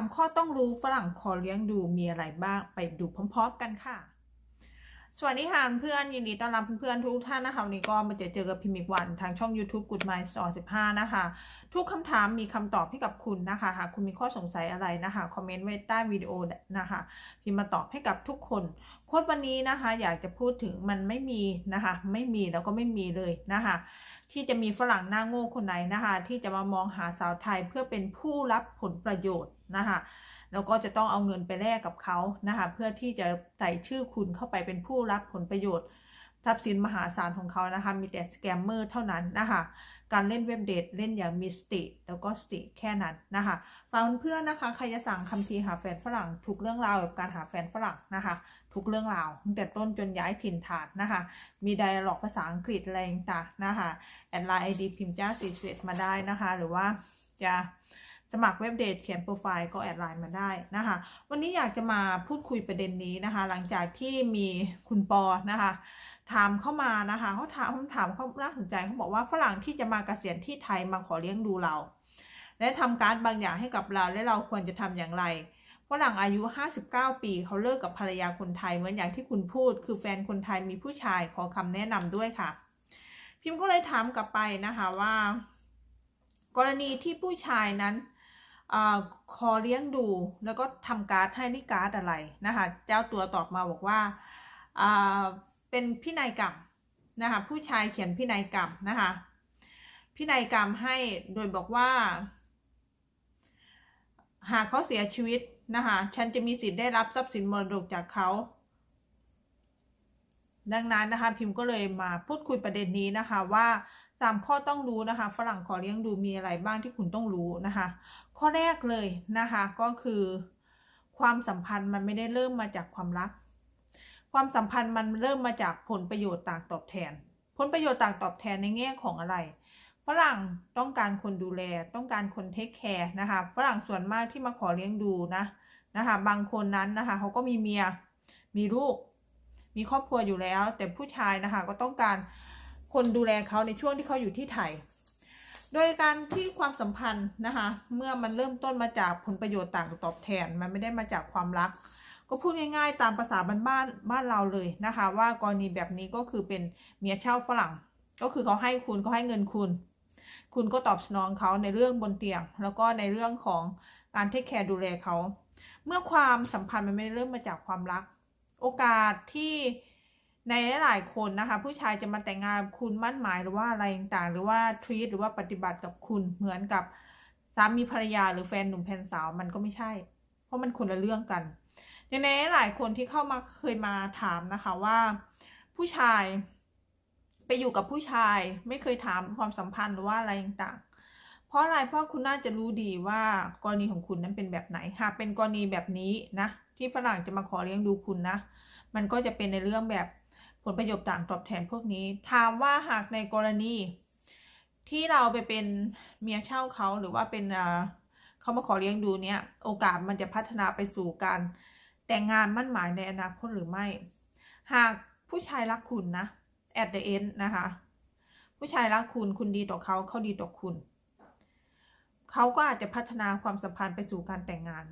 3ข้อต้องรู้ฝรั่งคอเลี้ยงดูมีอะไรบ้างไปดูพร้อมๆ กันค่ะ สวัสดีค่ะเพื่อนยินดีต้อนรับเพื่อนๆทุกท่านนะคะวันนี้ก็มาเจอเจอกับพิมิกวันทางช่อง YouTube Good Mind 1 5 นะคะ ทุกคำถามมีคำตอบให้กับคุณนะคะหากคุณมีข้อสงสัยอะไรนะคะ คอมเมนต์ไว้ใต้วิดีโอนะคะพิมมาตอบให้กับทุกคนโค้ดวันนี้นะคะอยากจะพูดถึงมันไม่มีนะคะ ไม่มีแล้วก็ไม่มีเลยนะคะที่จะมีฝรั่งหน้าโง่คนไหนนะคะที่จะมามองหาสาวไทยเพื่อเป็นผู้รับผลประโยชน์นะคะแล้วก็จะต้องเอาเงินไปแลกกับเขานะคะเพื่อที่จะใส่ชื่อคุณเข้าไปเป็นผู้รับผลประโยชน์ทรัพย์สินมหาศาลของเขานะคะ มีแต่สแกมเมอร์เท่านั้นนะคะ การเล่นเว็บเดท เล่นอย่างมีสติ แล้วก็สติแค่นั้นนะคะ ฝากเพื่อนนะคะ ใครจะสั่งคำที หาแฟนฝรั่ง ทุกเรื่องราวกับการหาแฟนฝรั่งนะคะ ทุกเรื่องราวตั้งแต่ต้นจนย้ายถิ่นฐานนะคะ มีไดอะล็อกภาษาอังกฤษอะไรต่างนะคะ แอดไลน์ไอดีพิมพ์จ้าสีเดมาได้นะคะ หรือว่าจะสมัครเว็บเดทเขียนโปรไฟล์ก็แอดไลน์มาได้นะคะ วันนี้อยากจะมาพูดคุยประเด็นนี้นะคะ หลังจากที่มีคุณปอนะคะถามเข้ามานะคะเขาถามคำถามเขาน่าสนใจเขาบอกว่าฝรั่งที่จะมาเกษียณที่ไทยมาขอเลี้ยงดูเรา และทำการบางอย่างให้กับเราและเราควรจะทำอย่างไร ฝรั่งอายุ 59 ปี เขาเลิกกับภรรยาคนไทยเหมือนอย่างที่คุณพูด คือแฟนคนไทยมีผู้ชายขอคำแนะนำด้วยค่ะ พิมพ์ก็เลยถามกลับไปนะคะ ว่า กรณีที่ผู้ชายนั้นอขอเลี้ยงดูแล้วก็ทำการ์ดให้นี่การ์ดอะไรนะคะเจ้าตัวตอบมาบอกว่าเป็นพินัยกรรมนะคะผู้ชายเขียนพินัยกรรมนะคะพินัยกรรมให้โดยบอกว่า หากเขาเสียชีวิตนะคะ ฉันจะมีสิทธิ์ได้รับทรัพย์สินมรดกจากเขา ดังนั้นนะคะพิมพ์ก็เลยมาพูดคุยประเด็นนี้นะคะว่าสามข้อต้องรู้นะคะ ฝรั่งขอเลี้ยงดูมีอะไรบ้างที่คุณต้องรู้นะคะ ข้อแรกเลยนะคะก็คือความสัมพันธ์มันไม่ได้เริ่มมาจากความรักความสัมพันธ์มันเริ่มมาจากผลประโยชน์ต่างตอบแทน ผลประโยชน์ต่างตอบแทนในแง่ของอะไร ฝรั่งต้องการคนดูแล ต้องการคนเทคแคร์นะคะ ฝรั่งส่วนมากที่มาขอเลี้ยงดูนะ นะคะบางคนนั้นนะคะเขาก็มีเมีย มีลูก มีครอบครัวอยู่แล้ว แต่ผู้ชายนะคะก็ต้องการคนดูแลเขาในช่วงที่เขาอยู่ที่ไทย โดยการที่ความสัมพันธ์นะคะ เมื่อมันเริ่มต้นมาจากผลประโยชน์ต่างตอบแทน มันไม่ได้มาจากความรักก็พูดง่าย ๆ ตามภาษาบ้านนบ้านเราเลยนะคะว่ากรณีแบบนี้ก็คือเป็นเมียเช่าฝรั่ง ก็คือเขาให้คุณเขาให้เงินคุณ คุณก็ตอบสนองเขาในเรื่องบนเตียง แล้วก็ในเรื่องของการเทคแคร์ดูแลเขาเมื่อความสัมพันธ์มันไม่เริ่มมาจากความรัก โอกาสที่ในหลายๆคนนะคะผู้ชายจะมาแต่งงานคุณมั่นหมาย หรือว่าอะไรต่างๆหรือว่าทรีตหรือว่าปฏิบัติกับคุณเหมือนกับสามีภรรยาหรือแฟนหนุ่มแฟนสาวมันก็ไม่ใช่ เพราะมันคนละเรื่องกันยังไงหลายคนที่เข้ามาเคยมาถามนะคะ ว่าผู้ชายไปอยู่กับผู้ชายไม่เคยถามความสัมพันธ์ หรือว่าอะไรต่าง เพราะอะไรเพราะคุณน่าจะรู้ดีว่ากรณีของคุณนั้นเป็นแบบไหน หากเป็นกรณีแบบนี้นะ ที่ฝรั่งจะมาขอเลี้ยงดูคุณ นะ มันก็จะเป็นในเรื่องแบบผลประโยชน์ต่างตอบแทนพวกนี้ ถามว่าหากในกรณี ที่เราไปเป็นเมียเช่าเขาหรือว่าเป็นเขามาขอเลี้ยงดูเนี้ยโอกาสมันจะพัฒนาไปสู่การแต่งงานมั่นหมายในอนาคตหรือไม่ หากผู้ชายรักคุณนะ at the end นะคะ ผู้ชายรักคุณ คุณดีต่อเขา เขาดีต่อคุณ เขาก็อาจจะพัฒนาความสัมพันธ์ไปสู่การแต่งงาน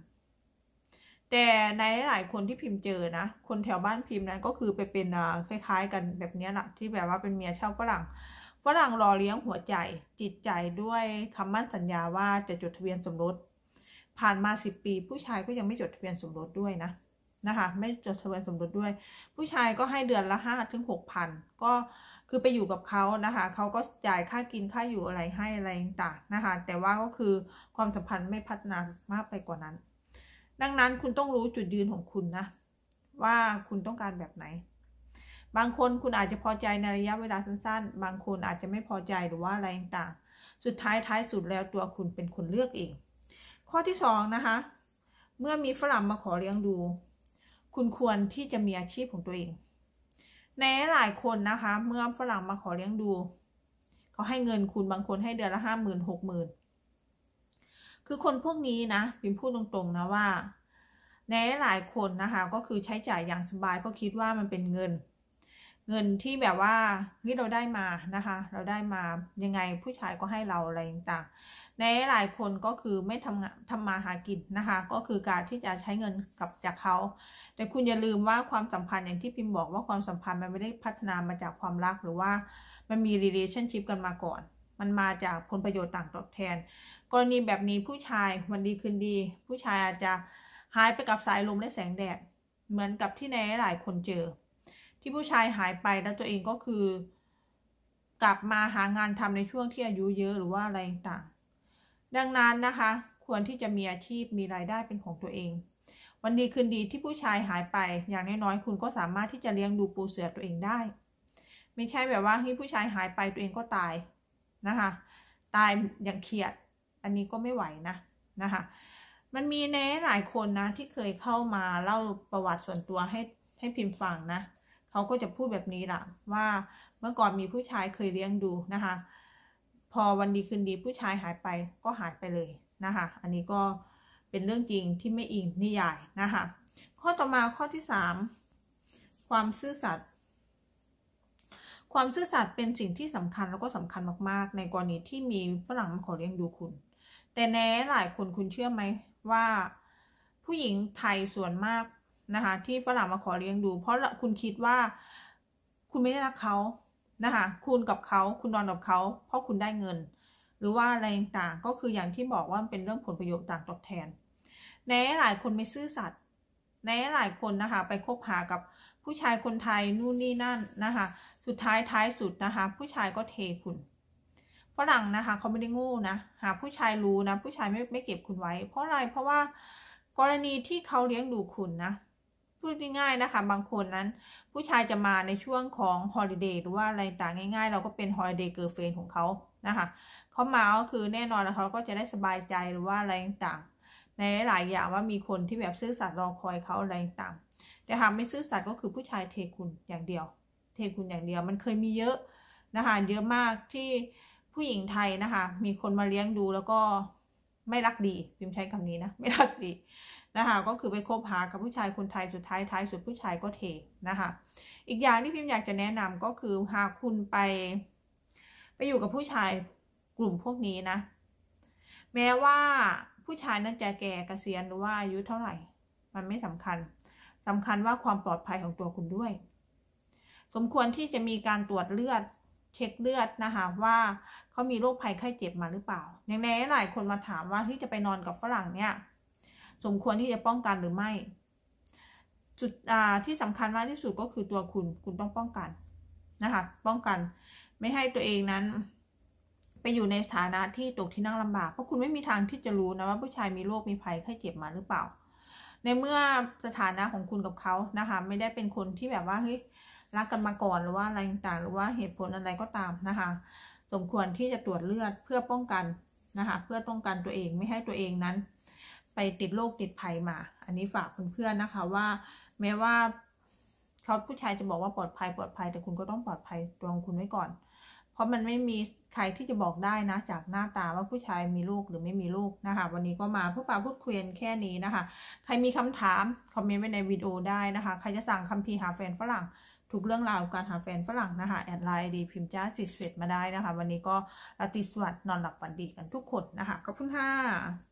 แต่ในหลายคนที่พิมพ์เจอนะ คนแถวบ้านพิมพ์นั้นก็คือไปเป็นคล้าย ๆ กันแบบนี้แหละที่แบบว่าเป็นเมียเช่าฝรั่ง ฝรั่งรอเลี้ยงหัวใจ จิตใจด้วยคำมั่นสัญญาว่าจะจดทะเบียนสมรส ผ่านมาสิบปี ผู้ชายก็ยังไม่จดทะเบียนสมรสด้วยนะนะคะไม่จดทะเบียนสมรสด้วย ผู้ชายก็ให้เดือนละห้าถึงหกพันก็คือไปอยู่กับเขานะคะเขาก็จ่ายค่ากินค่าอยู่อะไรให้อะไรต่างนะคะแต่ว่าก็คือความสัมพันธ์ไม่พัฒนามากไปกว่านั้น ดังนั้นคุณต้องรู้จุดยืนของคุณนะว่าคุณต้องการแบบไหน บางคนคุณอาจจะพอใจในระยะเวลาสั้นๆ บางคนอาจจะไม่พอใจหรือว่าอะไรต่างสุดท้ายท้ายสุดแล้วตัวคุณเป็นคนเลือกเองข้อที่2นะคะ เมื่อมีฝรั่งมาขอเลี้ยงดูคุณควรที่จะมีอาชีพของตัวเอง ในหลายคนนะคะ เมื่อฝรั่งมาขอเลี้ยงดูเขาให้เงินคุณบางคนให้เดือนละห้าหมื่นหกหมื่น คือคนพวกนี้นะพิมพูดตรงๆนะว่าในหลายคนนะคะ ก็คือใช้จ่ายอย่างสบายเพราะคิดว่ามันเป็นเงิน เงินที่แบบว่าเี่เราได้มานะคะ เราได้มายังไงผู้ชายก็ให้เราอะไรต่างในหลายคนก็คือไม่ทำงานทำมาหากินนะคะ ก็คือการที่จะใช้เงินกับจากเขาแต่คุณอย่าลืมว่าความสัมพันธ์อย่างที่พิมพ์บอกว่าความสัมพันธ์มันไม่ได้พัฒนามาจากความรัก หรือว่ามันมี relationship กันมาก่อน มันมาจากผลประโยชน์ต่างตอบแทน กรณีแบบนี้ผู้ชายมันดีขึ้นดี ผู้ชายอาจจะหายไปกับสายลมและแสงแดด เหมือนกับที่ในหลายคนเจอ ที่ผู้ชายหายไปแล้วตัวเองก็คือ กลับมาหางานทำในช่วงที่อายุเยอะ หรือว่าอะไรต่าง ดังนั้นนะคะควรที่จะมีอาชีพมีรายได้เป็นของตัวเองวันดีคืนดีที่ผู้ชายหายไป อย่างน้อยๆคุณก็สามารถที่จะเลี้ยงดูปูเสือตัวเองได้ ไม่ใช่แบบว่าที่ผู้ชายหายไปตัวเองก็ตายนะคะตายอย่างเครียด อันนี้ก็ไม่ไหวนะนะคะมันมีในหลายคนนะ ที่เคยเข้ามาเล่าประวัติส่วนตัวให้ให้พิมพ์ฟังนะเขาก็จะพูดแบบนี้ล่ะ ว่าเมื่อก่อนมีผู้ชายเคยเลี้ยงดูนะคะ พอวันดีคืนดีผู้ชายหายไปก็หายไปเลยนะคะ อันนี้ก็เป็นเรื่องจริงที่ไม่อิงนิยายนะคะ ข้อต่อมาข้อที่ 3 ความซื่อสัตย์ความซื่อสัตย์เป็นสิ่งที่สำคัญแล้วก็สำคัญมากๆ ในกรณีที่มีฝรั่งมาขอเลี้ยงดูคุณ แต่แน่หลายคนคุณเชื่อไหมว่าผู้หญิงไทยส่วนมากนะคะที่ฝรั่งมาขอเลี้ยงดู เพราะคุณคิดว่าคุณไม่ได้รักเขานะคะคุณกับเขาคุณนอนกับเขา เพราะคุณได้เงิน หรือว่าอะไรต่างก็คืออย่างที่บอกว่ามันเป็นเรื่องผลประโยชน์ต่างตอบแทนในหลายคนไม่ซื่อสัตย์ในหลายคนนะคะไปคบหากับผู้ชายคนไทยนู่นนี่นั่นนะคะ สุดท้ายท้ายสุดนะคะผู้ชายก็เทคุณ ฝรั่งนะคะเขาไม่ได้งูนะ หาผู้ชายรู้นะผู้ชายไม่ไม่เก็บคุณไว้ เพราะอะไรเพราะว่ากรณีที่เขาเลี้ยงดูคุณนะ พูดง่ายๆนะคะ บางคนนั้น ผู้ชายจะมาในช่วงของฮอลิเดย์หรือว่าอะไรต่างง่าย ๆ เราก็เป็นฮอลิเดย์เกิร์ลเฟนของเขานะคะเขามาก็คือแน่นอนแล้วเขาก็จะได้สบายใจหรือว่าอะไรต่างในหลายอย่างว่ามีคนที่แบบซื่อสัตย์รอคอยเขาอะไรต่างแต่หากไม่ซื่อสัตย์ก็คือผู้ชายเทคุณอย่างเดียว เทคุณอย่างเดียวมันเคยมีเยอะนะคะเยอะมากที่ผู้หญิงไทยนะคะ มีคนมาเลี้ยงดูแล้วก็ไม่รักดี พิมใช้คำนี้นะ ไม่รักดีนะคะ ก็คือไปคบหากับผู้ชายคนไทยสุดท้ายท้ายสุดผู้ชายก็เทนะคะอีกอย่างที่พิมอยากจะแนะนำก็คือหากคุณไป ไปอยู่กับผู้ชายกลุ่มพวกนี้นะ แม้ว่าผู้ชายนั้นจะแก่เกษียณหรือว่าอายุเท่าไหร่ มันไม่สำคัญ สำคัญว่าความปลอดภัยของตัวคุณด้วย สมควรที่จะมีการตรวจเลือดเช็คเลือดนะคะ ว่าเขามีโรคภัยไข้เจ็บมาหรือเปล่า อย่างในหลายคนมาถามว่าที่จะไปนอนกับฝรั่งเนี่ย สมควรที่จะป้องกันหรือไม่ จุดที่สำคัญมากที่สุดก็คือตัวคุณคุณต้องป้องกันนะคะ ป้องกัน ไม่ให้ตัวเองนั้นไปอยู่ในสถานะที่ตกที่นั่งลำบาก เพราะคุณไม่มีทางที่จะรู้นะว่าผู้ชายมีโรคมีภัยไข้เจ็บมาหรือเปล่า ในเมื่อสถานะของคุณกับเขานะคะ ไม่ได้เป็นคนที่แบบว่าเฮ้ยรักกันมาก่อนหรือว่าอะไรต่างหรือว่าเหตุผลอะไรก็ตามนะคะ สมควรที่จะตรวจเลือดเพื่อป้องกันนะคะ เพื่อป้องกันตัวเองไม่ให้ตัวเองนั้น ไปติดโรคติดภัยมา อันนี้ฝากเพื่อนๆนะคะว่า แม้ว่าเขาผู้ชายจะบอกว่าปลอดภัยปลอดภัย แต่คุณก็ต้องปลอดภัยตัวของคุณไว้ก่อน เพราะมันไม่มีใครที่จะบอกได้นะจากหน้าตาว่าผู้ชายมีลูกหรือไม่มีลูกนะคะ วันนี้ก็มาพูดปาพูดคุยแค่นี้นะคะ ใครมีคำถามคอมเมนต์ไว้ในวิดีโอได้นะคะใครจะสั่งคัมภีร์หาแฟนฝรั่ง ทุกเรื่องราวการหาแฟนฝรั่งนะคะแอดไลน์ดีพิมพ์จ้าสิสเวตมาได้นะคะวันนี้ก็ราติสวัสด์นอนหลับฝันดีกันทุกคนนะคะขอบคุณค่ะ